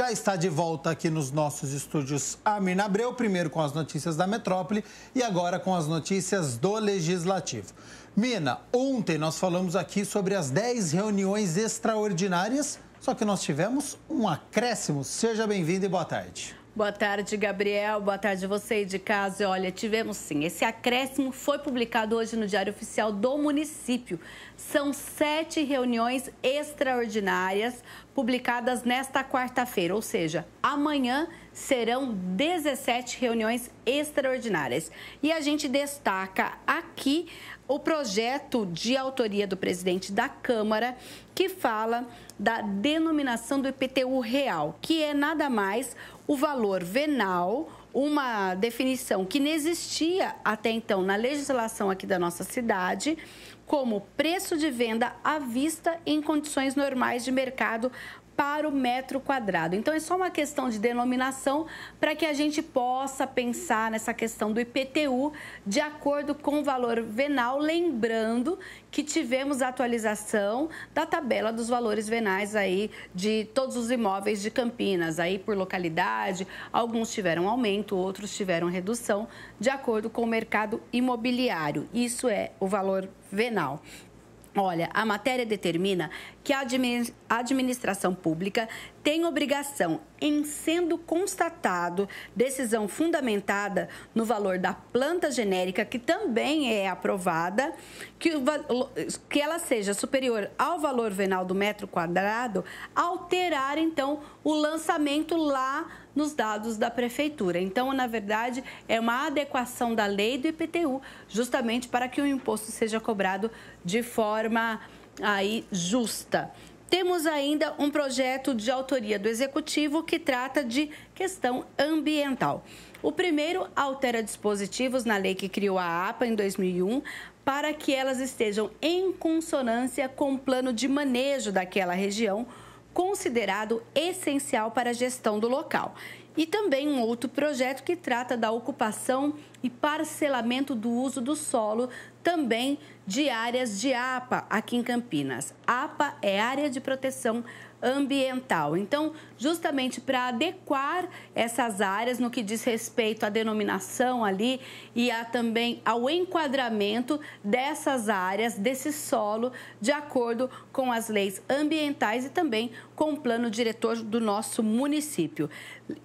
já está de volta aqui nos nossos estúdios Amina Abreu, primeiro com as notícias da metrópole e agora com as notícias do Legislativo. Mina, ontem nós falamos aqui sobre as 10 reuniões extraordinárias, só que nós tivemos um acréscimo. Seja bem-vindo e boa tarde. Boa tarde, Gabriel. Boa tarde você de casa. Olha, tivemos sim. Esse acréscimo foi publicado hoje no Diário Oficial do município. São sete reuniões extraordinárias publicadas nesta quarta-feira, ou seja, amanhã serão 17 reuniões extraordinárias. E a gente destaca aqui o projeto de autoria do presidente da Câmara que fala da denominação do IPTU real, que é nada mais o valor venal uma definição que não existia até então na legislação aqui da nossa cidade, como preço de venda à vista em condições normais de mercado para o metro quadrado. Então é só uma questão de denominação para que a gente possa pensar nessa questão do IPTU de acordo com o valor venal, lembrando que tivemos a atualização da tabela dos valores venais aí de todos os imóveis de Campinas, aí por localidade, alguns tiveram aumento, outros tiveram redução, de acordo com o mercado imobiliário. Isso é o valor venal. Olha, a matéria determina que a administração pública tem obrigação, em sendo constatado decisão fundamentada no valor da planta genérica, que também é aprovada, que, o, que ela seja superior ao valor venal do metro quadrado, alterar então o lançamento lá nos dados da prefeitura. Então, na verdade, é uma adequação da lei do IPTU, justamente para que o imposto seja cobrado de forma aí justa. Temos ainda um projeto de autoria do executivo que trata de questão ambiental. O primeiro altera dispositivos na lei que criou a APA em 2001 para que elas estejam em consonância com o plano de manejo daquela região, considerado essencial para a gestão do local. E também um outro projeto que trata da ocupação e parcelamento do uso do solo também de áreas de APA aqui em Campinas. APA é área de proteção ambiental. Então, justamente para adequar essas áreas no que diz respeito à denominação ali e a, também ao enquadramento dessas áreas, desse solo, de acordo com as leis ambientais e também com o plano diretor do nosso município.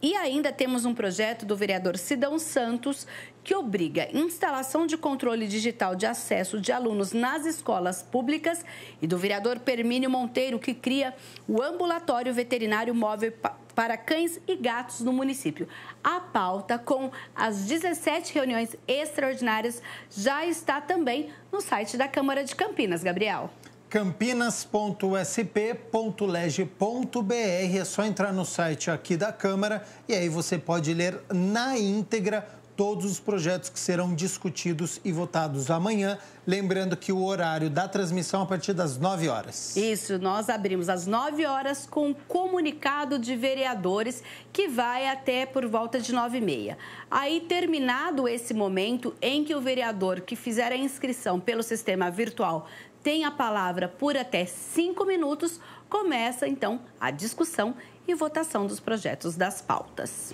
E ainda temos um projeto do vereador Sidão Santos que obriga instalação de controle digital de acesso de alunos nas escolas públicas e do vereador Permínio Monteiro, que cria o ambulatório veterinário móvel para cães e gatos no município. A pauta com as 17 reuniões extraordinárias já está também no site da Câmara de Campinas, Gabriel campinas.sp.lege.br. É só entrar no site aqui da Câmara e aí você pode ler na íntegra todos os projetos que serão discutidos e votados amanhã. Lembrando que o horário da transmissão é a partir das 9 horas. Isso, nós abrimos às 9 horas com um comunicado de vereadores que vai até por volta de 9 e meia. Aí, terminado esse momento em que o vereador que fizer a inscrição pelo sistema virtual tem a palavra por até cinco minutos, começa então a discussão e votação dos projetos das pautas.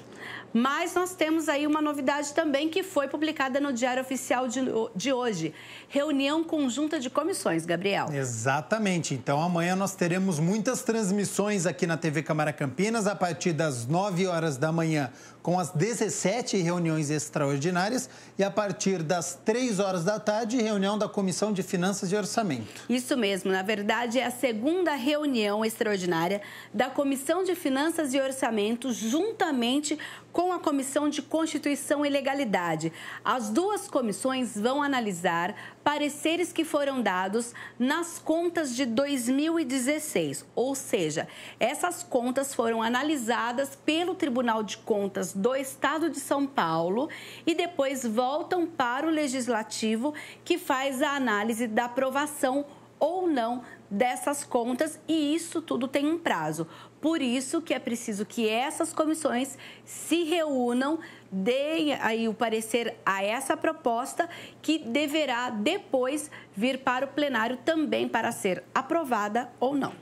Mas nós temos aí uma novidade também que foi publicada no Diário Oficial de, de, hoje. Reunião conjunta de comissões, Gabriel. Exatamente. Então amanhã nós teremos muitas transmissões aqui na TV Câmara Campinas a partir das 9 horas da manhã com as 17 reuniões extraordinárias e a partir das 3 horas da tarde reunião da Comissão de Finanças e Orçamento. Isso mesmo. Na verdade é a segunda reunião extraordinária da Comissão de Finanças e Orçamento, juntamente com a Comissão de Constituição e Legalidade. As duas comissões vão analisar pareceres que foram dados nas contas de 2016, ou seja, essas contas foram analisadas pelo Tribunal de Contas do Estado de São Paulo e depois voltam para o Legislativo, que faz a análise da aprovação ou não dessas contas e isso tudo tem um prazo. Por isso que é preciso que essas comissões se reúnam, deem aí o parecer a essa proposta, que deverá depois vir para o plenário também para ser aprovada ou não.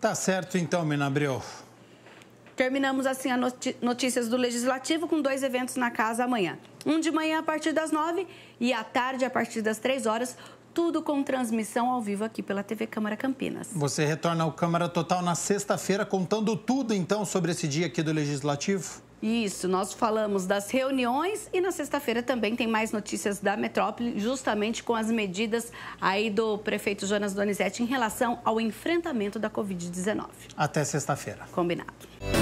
Tá certo então, Minabreu. Terminamos assim as notícias do Legislativo com dois eventos na casa amanhã. Um de manhã a partir das nove e à tarde a partir das três horas tudo com transmissão ao vivo aqui pela TV Câmara Campinas. Você retorna ao Câmara Total na sexta-feira, contando tudo então sobre esse dia aqui do Legislativo? Isso, nós falamos das reuniões e na sexta-feira também tem mais notícias da metrópole, justamente com as medidas aí do prefeito Jonas Donizete em relação ao enfrentamento da Covid-19. Até sexta-feira. Combinado.